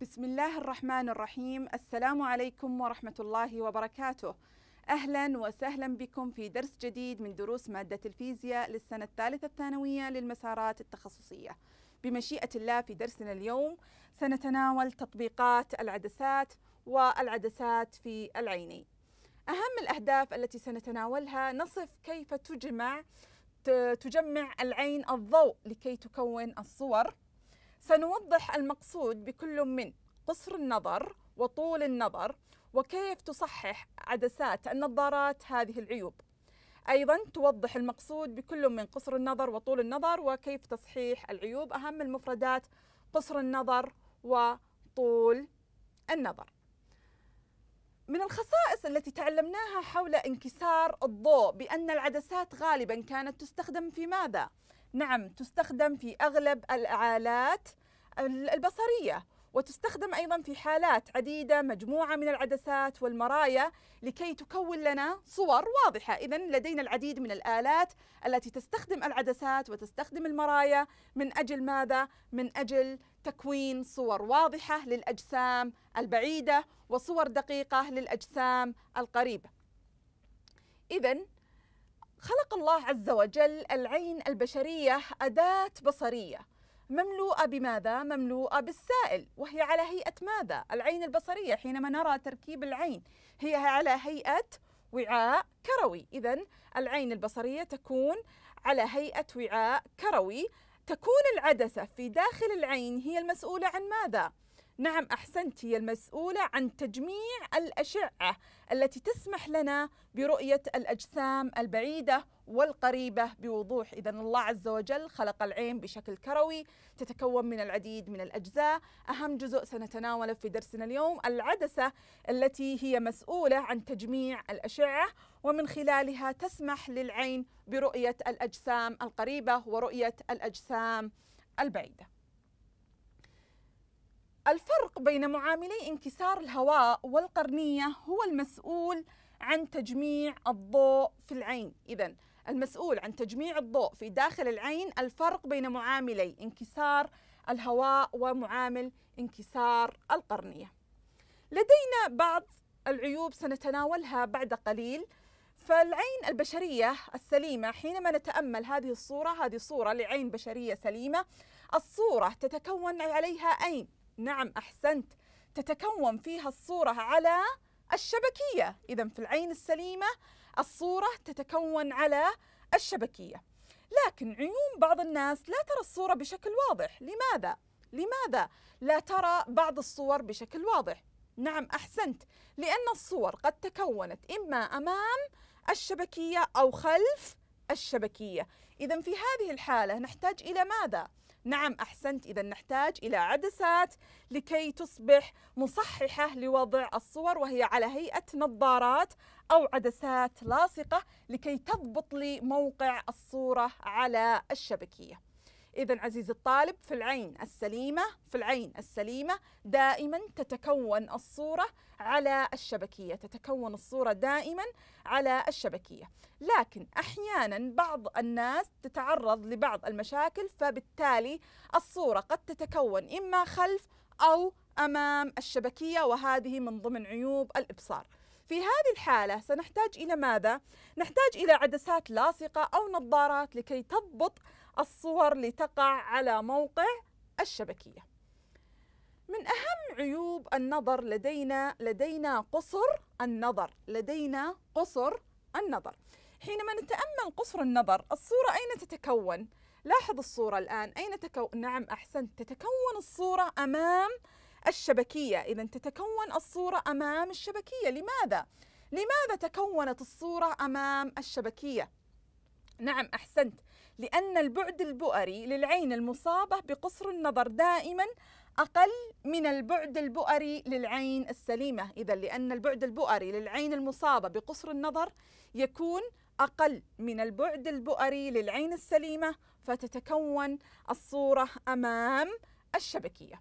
بسم الله الرحمن الرحيم السلام عليكم ورحمة الله وبركاته أهلا وسهلا بكم في درس جديد من دروس مادة الفيزياء للسنة الثالثة الثانوية للمسارات التخصصية بمشيئة الله في درسنا اليوم سنتناول تطبيقات العدسات والعدسات في العينين أهم الأهداف التي سنتناولها نصف كيف تجمع تجمع العين الضوء لكي تكون الصور سنوضح المقصود بكل من قصر النظر وطول النظر وكيف تصحح عدسات النظارات هذه العيوب أيضا توضح المقصود بكل من قصر النظر وطول النظر وكيف تصحيح العيوب أهم المفردات قصر النظر وطول النظر من الخصائص التي تعلمناها حول انكسار الضوء بأن العدسات غالبا كانت تستخدم في ماذا؟ نعم تستخدم في أغلب الآلات البصرية وتستخدم أيضا في حالات عديدة مجموعة من العدسات والمرايا لكي تكون لنا صور واضحة إذا لدينا العديد من الآلات التي تستخدم العدسات وتستخدم المرايا من أجل ماذا؟ من أجل تكوين صور واضحة للأجسام البعيدة وصور دقيقة للأجسام القريبة إذا خلق الله عز وجل العين البشرية أداة بصرية مملوءة بماذا؟ مملوءة بالسائل وهي على هيئة ماذا؟ العين البصرية حينما نرى تركيب العين هي على هيئة وعاء كروي إذا العين البصرية تكون على هيئة وعاء كروي تكون العدسة في داخل العين هي المسؤولة عن ماذا؟ نعم احسنت هي المسؤوله عن تجميع الاشعه التي تسمح لنا برؤيه الاجسام البعيده والقريبه بوضوح اذا الله عز وجل خلق العين بشكل كروي تتكون من العديد من الاجزاء اهم جزء سنتناوله في درسنا اليوم العدسه التي هي مسؤوله عن تجميع الاشعه ومن خلالها تسمح للعين برؤيه الاجسام القريبه ورؤيه الاجسام البعيده الفرق بين معاملي انكسار الهواء والقرنية هو المسؤول عن تجميع الضوء في العين إذا المسؤول عن تجميع الضوء في داخل العين الفرق بين معاملي انكسار الهواء ومعامل انكسار القرنية لدينا بعض العيوب سنتناولها بعد قليل فالعين البشرية السليمة حينما نتأمل هذه الصورة هذه صورة لعين بشرية سليمة الصورة تتكون عليها عين نعم أحسنت تتكون فيها الصورة على الشبكية إذا في العين السليمة الصورة تتكون على الشبكية لكن عيون بعض الناس لا ترى الصورة بشكل واضح لماذا؟ لماذا لا ترى بعض الصور بشكل واضح؟ نعم أحسنت لأن الصور قد تكونت إما أمام الشبكية أو خلف الشبكية إذا في هذه الحالة نحتاج إلى ماذا؟ نعم أحسنت إذا نحتاج إلى عدسات لكي تصبح مصححة لوضع الصور وهي على هيئة نظارات أو عدسات لاصقة لكي تضبط لي موقع الصورة على الشبكية إذا عزيزي الطالب في العين السليمة في العين السليمة دائما تتكون الصورة على الشبكية تتكون الصورة دائما على الشبكية لكن أحيانا بعض الناس تتعرض لبعض المشاكل فبالتالي الصورة قد تتكون إما خلف أو أمام الشبكية وهذه من ضمن عيوب الإبصار في هذه الحالة سنحتاج إلى ماذا؟ نحتاج إلى عدسات لاصقة أو نظارات لكي تضبط الصور لتقع على موقع الشبكية من أهم عيوب النظر لدينا لدينا قصر النظر لدينا قصر النظر حينما نتأمل قصر النظر الصورة أين تتكون؟ لاحظ الصورة الآن أين تكون؟ نعم أحسنت تتكون الصورة أمام تتكون نعم إذا تتكون الصورة أمام الشبكية لماذا؟ لماذا تكونت الصورة أمام الشبكية؟ نعم أحسنت لأن البعد البؤري للعين المصابة بقصر النظر دائما أقل من البعد البؤري للعين السليمة إذا لأن البعد البؤري للعين المصابة بقصر النظر يكون أقل من البعد البؤري للعين السليمة فتتكون الصورة أمام الشبكية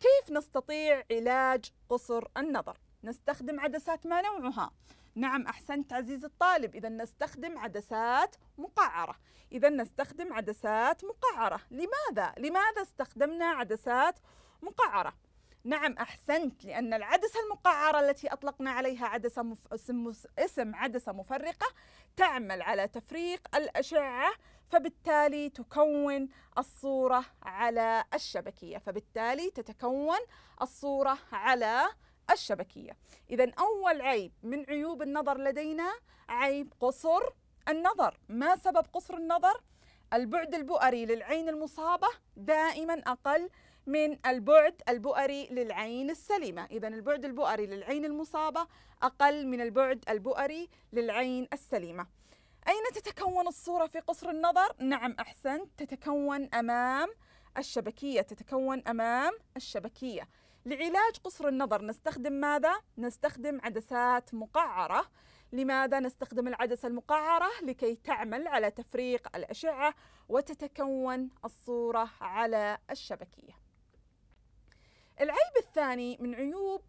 كيف نستطيع علاج قصر النظر؟ نستخدم عدسات ما نوعها نعم أحسنت عزيز الطالب إذا نستخدم عدسات مقعرة إذا نستخدم عدسات مقعرة لماذا؟ لماذا استخدمنا عدسات مقعرة؟ نعم أحسنت لأن العدسة المقعرة التي أطلقنا عليها عدسة مف... اسم... اسم عدسة مفرقة تعمل على تفريق الأشعة فبالتالي تكون الصورة على الشبكية فبالتالي تتكون الصورة على الشبكية إذا أول عيب من عيوب النظر لدينا عيب قصر النظر ما سبب قصر النظر؟ البعد البؤري للعين المصابة دائما أقل من البعد البؤري للعين السليمة إذا البعد البؤري للعين المصابة أقل من البعد البؤري للعين السليمة أين تتكون الصورة في قصر النظر؟ نعم أحسنت تتكون أمام الشبكية تتكون أمام الشبكية لعلاج قصر النظر نستخدم ماذا؟ نستخدم عدسات مقعرة لماذا نستخدم العدسة المقعرة؟ لكي تعمل على تفريق الأشعة وتتكون الصورة على الشبكية العيب الثاني من عيوب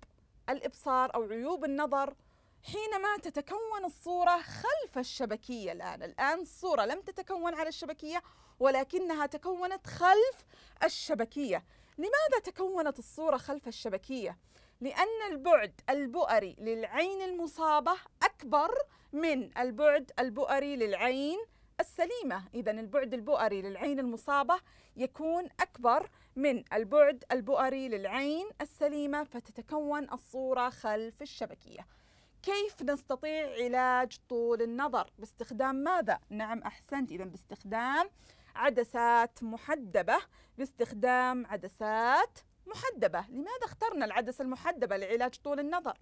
الإبصار أو عيوب النظر حينما تتكون الصورة خلف الشبكية الآن الآن الصورة لم تتكون على الشبكية ولكنها تكونت خلف الشبكية لماذا تكونت الصورة خلف الشبكية؟ لأن البعد البؤري للعين المصابة أكبر من البعد البؤري للعين السليمة إذا البعد البؤري للعين المصابة يكون أكبر من البعد البؤري للعين السليمة فتتكون الصورة خلف الشبكية كيف نستطيع علاج طول النظر باستخدام ماذا؟ نعم أحسنت إذا باستخدام عدسات محدبة باستخدام عدسات محدبة لماذا اخترنا العدسة المحدبة لعلاج طول النظر؟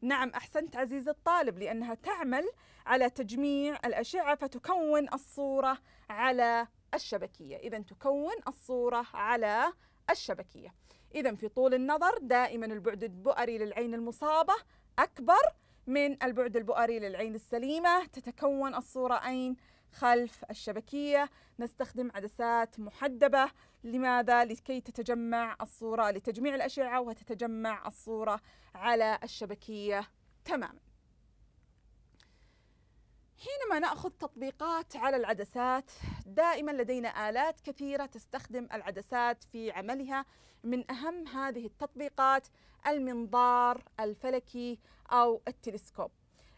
نعم أحسنت عزيز الطالب لأنها تعمل على تجميع الأشعة فتكون الصورة على الشبكية إذا تكون الصورة على الشبكية إذا في طول النظر دائما البعد البؤري للعين المصابة أكبر من البعد البؤري للعين السليمة تتكون الصورة أين خلف الشبكية نستخدم عدسات محدبة لماذا؟ لكي تتجمع الصورة لتجميع الأشعة وتتجمع الصورة على الشبكية تماما حينما نأخذ تطبيقات على العدسات دائما لدينا آلات كثيرة تستخدم العدسات في عملها من أهم هذه التطبيقات المنظار الفلكي أو التلسكوب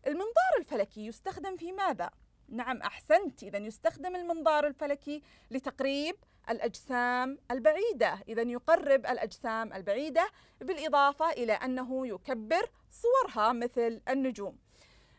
المنظار الفلكي يستخدم في ماذا؟ نعم أحسنت إذا يستخدم المنظار الفلكي لتقريب الأجسام البعيدة إذا يقرب الأجسام البعيدة بالإضافة إلى أنه يكبر صورها مثل النجوم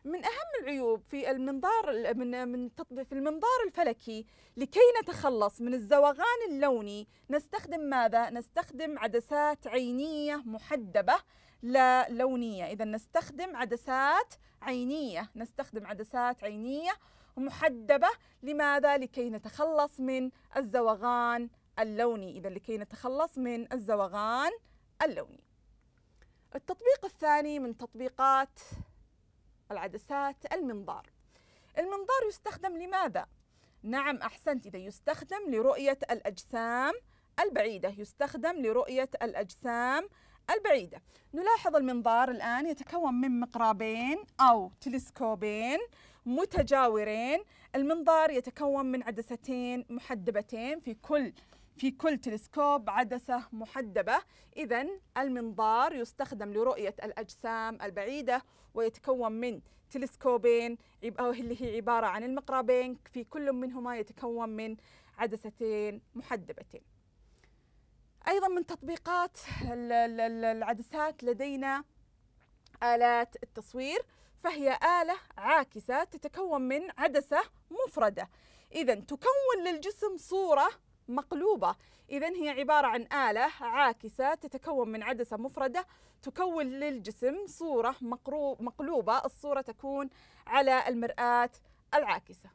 من أهم العيوب في المنظار من من في المنظار الفلكي لكي نتخلص من الزوغان اللوني نستخدم ماذا؟ نستخدم عدسات عينية محدبة لا لونية إذا نستخدم عدسات عينية نستخدم عدسات عينية محدبة لماذا؟ لكي نتخلص من الزوغان اللوني إذا لكي نتخلص من الزوغان اللوني التطبيق الثاني من تطبيقات العدسات المنظار المنظار يستخدم لماذا؟ نعم أحسنت إذا يستخدم لرؤية الأجسام البعيدة يستخدم لرؤية الأجسام البعيدة نلاحظ المنظار الآن يتكون من مقرابين أو تلسكوبين متجاورين المنظار يتكون من عدستين محدبتين في كل في كل تلسكوب عدسة محدبة إذا المنظار يستخدم لرؤية الأجسام البعيدة ويتكون من تلسكوبين اللي هي عبارة عن المقربين في كل منهما يتكون من عدستين محدبتين أيضا من تطبيقات العدسات لدينا آلات التصوير فهي آلة عاكسة تتكون من عدسة مفردة إذا تكون للجسم صورة مقلوبة إذا هي عبارة عن آلة عاكسة تتكون من عدسة مفردة تكون للجسم صورة مقلوبة الصورة تكون على المرآة العاكسة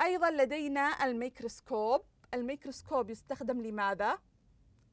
أيضا لدينا الميكروسكوب الميكروسكوب يستخدم لماذا؟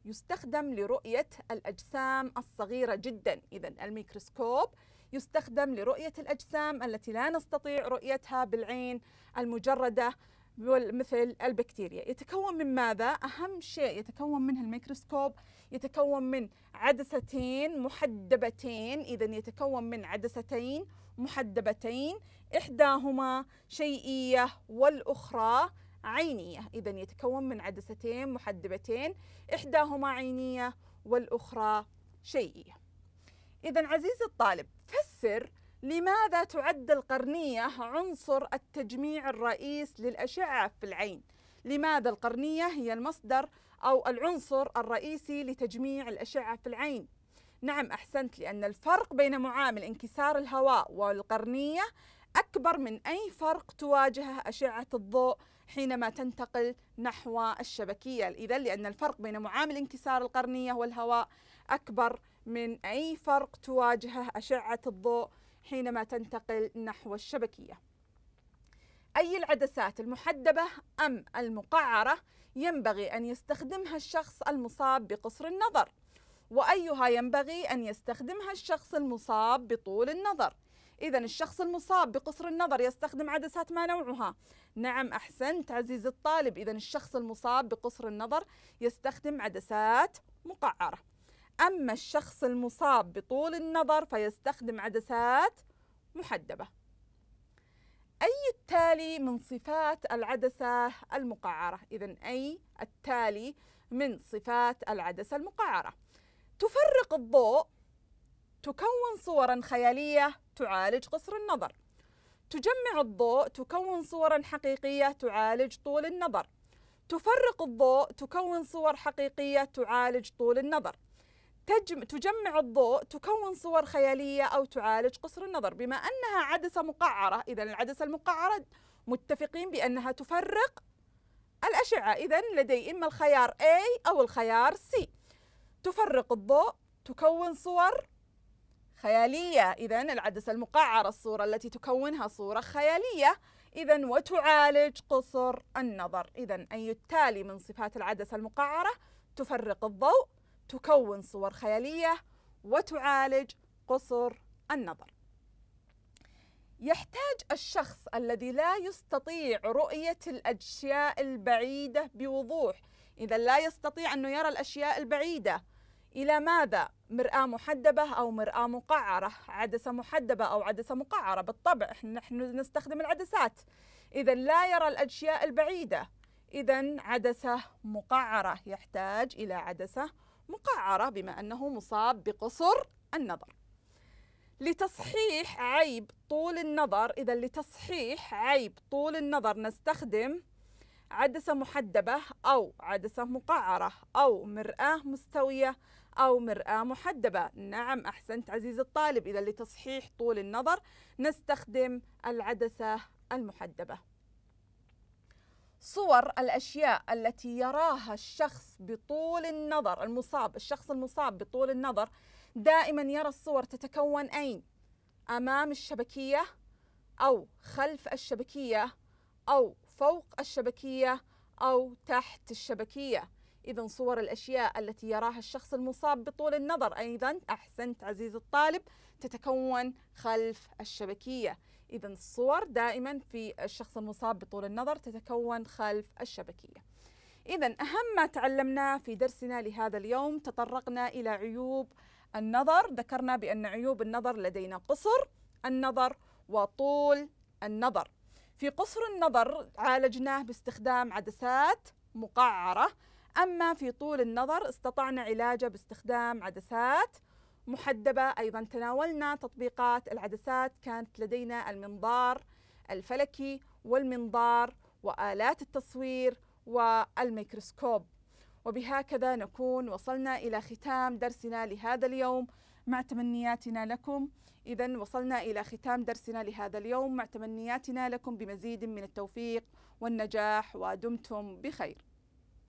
يستخدم لرؤية الأجسام الصغيرة جدا إذا الميكروسكوب يستخدم لرؤية الأجسام التي لا نستطيع رؤيتها بالعين المجردة مثل البكتيريا يتكون من ماذا؟ أهم شيء يتكون منه الميكروسكوب يتكون من عدستين محدبتين إذا يتكون من عدستين محدبتين إحداهما شيئية والأخرى عينية إذا يتكون من عدستين محدبتين إحداهما عينية والأخرى شيئية إذا عزيزي الطالب فسر لماذا تعد القرنية عنصر التجميع الرئيس للأشعة في العين؟ لماذا القرنية هي المصدر أو العنصر الرئيسي لتجميع الأشعة في العين؟ نعم أحسنت لأن الفرق بين معامل انكسار الهواء والقرنية أكبر من أي فرق تواجهه أشعة الضوء حينما تنتقل نحو الشبكية إذا لأن الفرق بين معامل انكسار القرنية والهواء أكبر من أي فرق تواجهه أشعة الضوء حينما تنتقل نحو الشبكية أي العدسات المحدبة أم المقعرة ينبغي أن يستخدمها الشخص المصاب بقصر النظر وأيها ينبغي أن يستخدمها الشخص المصاب بطول النظر إذا الشخص المصاب بقصر النظر يستخدم عدسات ما نوعها؟ نعم أحسنت عزيزي الطالب إذا الشخص المصاب بقصر النظر يستخدم عدسات مقعرة أما الشخص المصاب بطول النظر فيستخدم عدسات محدبة أي التالي من صفات العدسة المقعرة إذا أي التالي من صفات العدسة المقعرة تفرق الضوء تكون صورا خيالية تعالج قصر النظر تجمع الضوء تكون صورا حقيقية تعالج طول النظر تفرق الضوء تكون صور حقيقية تعالج طول النظر تجم تجمع الضوء تكون صور خيالية أو تعالج قصر النظر بما أنها عدسة مقعرة إذا العدسة المقعرة متفقين بأنها تفرق الأشعة إذا لدي إما الخيار A أو الخيار C تفرق الضوء تكون صور خيالية إذا العدسة المقعرة الصورة التي تكونها صورة خيالية إذا وتعالج قصر النظر إذا أي التالي من صفات العدسة المقعرة تفرق الضوء تكون صور خيالية وتعالج قصر النظر. يحتاج الشخص الذي لا يستطيع رؤية الأشياء البعيدة بوضوح، إذا لا يستطيع أنه يرى الأشياء البعيدة إلى ماذا؟ مرآة محدبة أو مرآة مقعرة، عدسة محدبة أو عدسة مقعرة، بالطبع نحن نستخدم العدسات. إذا لا يرى الأشياء البعيدة، إذا عدسة مقعرة يحتاج إلى عدسة مقعرة بما أنه مصاب بقصر النظر لتصحيح عيب طول النظر إذا لتصحيح عيب طول النظر نستخدم عدسة محدبة أو عدسة مقعرة أو مرآة مستوية أو مرآة محدبة نعم أحسنت عزيزي الطالب إذا لتصحيح طول النظر نستخدم العدسة المحدبة صور الأشياء التي يراها الشخص بطول النظر المصاب الشخص المصاب بطول النظر دائما يرى الصور تتكون أين أمام الشبكية أو خلف الشبكية أو فوق الشبكية أو تحت الشبكية إذا صور الأشياء التي يراها الشخص المصاب بطول النظر أيضا أحسنت عزيز الطالب تتكون خلف الشبكية إذا الصور دائما في الشخص المصاب بطول النظر تتكون خلف الشبكية إذا أهم ما تعلمناه في درسنا لهذا اليوم تطرقنا إلى عيوب النظر ذكرنا بأن عيوب النظر لدينا قصر النظر وطول النظر في قصر النظر عالجناه باستخدام عدسات مقعره أما في طول النظر استطعنا علاجه باستخدام عدسات محدبة أيضا تناولنا تطبيقات العدسات كانت لدينا المنظار الفلكي والمنظار وآلات التصوير والميكروسكوب وبهكذا نكون وصلنا إلى ختام درسنا لهذا اليوم مع تمنياتنا لكم إذا وصلنا إلى ختام درسنا لهذا اليوم مع تمنياتنا لكم بمزيد من التوفيق والنجاح ودمتم بخير